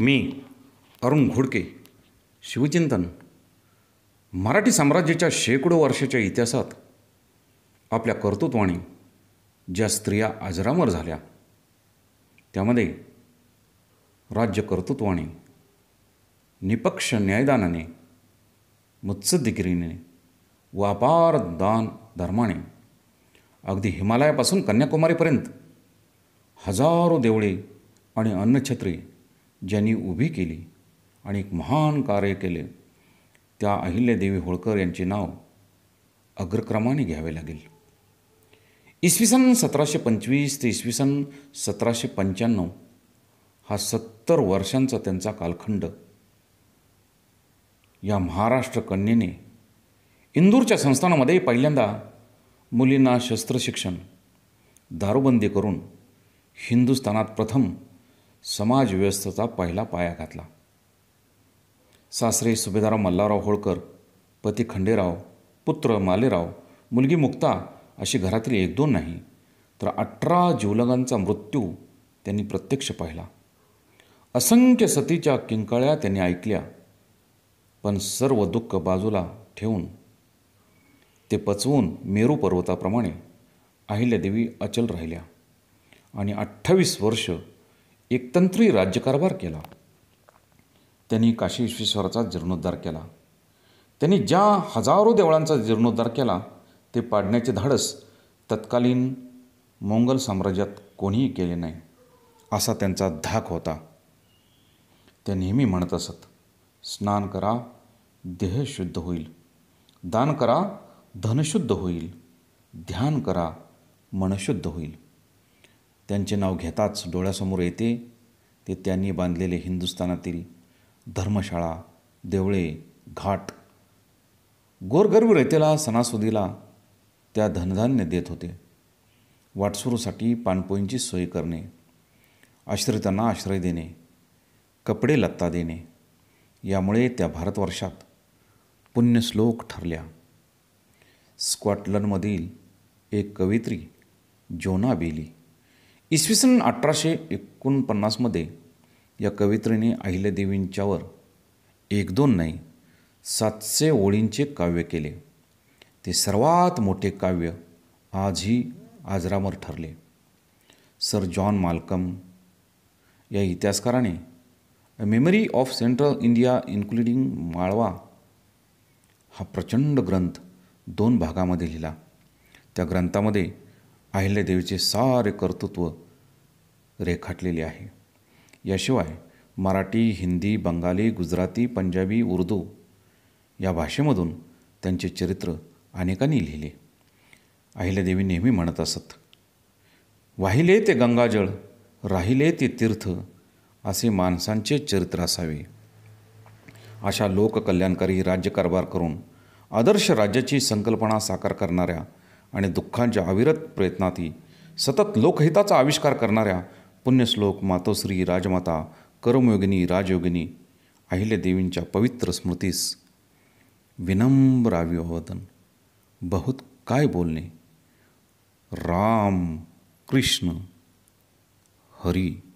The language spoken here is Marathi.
मी अरुण घोडके शिवचिंतन मराठी साम्राज्याच्या शेकडो वर्षाच्या इतिहासात आपल्या कर्तृत्वाने ज्या स्त्रिया आजरामर झाल्या त्यामध्ये राज्य कर्तृत्वाने निपक्ष न्यायदानाने मुत्सद्दिगिरीने व अपार दान धर्माने अगदी हिमालयापासून कन्याकुमारीपर्यंत हजारो देवळे आणि अन्नछत्री ज्यांनी उभी केली आणि एक महान कार्य केले त्या अहिल्यादेवी होळकर यांचे नाव अग्रक्रमाने घ्यावे लागेल इसवी सन सतराशे पंचवीस ते इसवी सन सतराशे पंच्याण्णव हा सत्तर वर्षांचा त्यांचा कालखंड या महाराष्ट्र कन्येने इंदूरच्या संस्थानामध्ये पहिल्यांदा मुलींना शस्त्रशिक्षण दारूबंदी करून हिंदुस्थानात प्रथम समाजव्यवस्थेचा पहिला पाया घातला सासरे सुभेदाराव मल्हारराव होळकर पती खंडेराव पुत्र मालेराव मुलगी मुक्ता अशी घरातील एक दोन नाही तर अठरा जीवलगांचा मृत्यू त्यांनी प्रत्यक्ष पाहिला असंख्य सतीच्या किंकाळ्या त्यांनी ऐकल्या पण सर्व दुःख बाजूला ठेवून ते पचवून मेरू पर्वताप्रमाणे अहिल्यादेवी अचल राहिल्या आणि अठ्ठावीस वर्ष एकतंत्री राज्यकारभार केला त्यांनी काशी विश्वेश्वराचा जीर्णोद्धार केला त्यांनी ज्या हजारो देवळांचा जीर्णोद्धार केला ते पाडण्याचे धाडस तत्कालीन मोंगल साम्राज्यात कोणीही केले नाही असा त्यांचा धाक होता ते नेहमी म्हणत असत स्नान करा देह शुद्ध होईल दान करा धनशुद्ध होईल ध्यान करा मनशुद्ध होईल त्यांचे नाव घेताच डोळ्यासमोर येते ते त्यांनी बांधलेले हिंदुस्थानातील धर्मशाळा देवळे घाट गोरगर्व रेतेला सणासुदीला त्या धनधान्य देत होते वाटसुरूसाठी पाणपोईंची सोय करणे आश्रितांना आश्रय देणे कपडे लत्ता देणे यामुळे त्या भारतवर्षात पुण्यश्लोक ठरल्या स्कॉटलंडमधील एक कवित्री जोना बेली इसवी सन अठराशे एकोणपन्नासमध्ये या कवित्रीने अहिल्यादेवींच्यावर एक दोन नाही सातशे ओळींचे काव्य केले ते सर्वात मोठे काव्य आजही आजरामर ठरले सर जॉन मालकम या इतिहासकाराने memory of central India including Malwa हा प्रचंड ग्रंथ दोन भागामध्ये लिहिला त्या ग्रंथामध्ये अहिल्यादेवीचे सारे कर्तृत्व रेखाटलेले आहे याशिवाय मराठी हिंदी बंगाली गुजराती पंजाबी उर्दू या भाषेमधून त्यांचे चरित्र अनेकांनी लिहिले अहिल्यादेवी नेहमी म्हणत असत वाहिले ते गंगाजळ राहिले ते तीर्थ असे माणसांचे चरित्र असावे अशा लोककल्याणकारी राज्यकारभार करून आदर्श राज्याची संकल्पना साकार करणाऱ्या आणि दुःखांच्या अविरत प्रयत्नातही सतत लोकहिताचा आविष्कार करणाऱ्या पुण्यश्लोक मातोश्री राजमाता कर्मयोगिनी राजयोगिनी देवींच्या पवित्र स्मृतीस विनम्र अभिवादन बहुत काय बोलणे राम कृष्ण हरी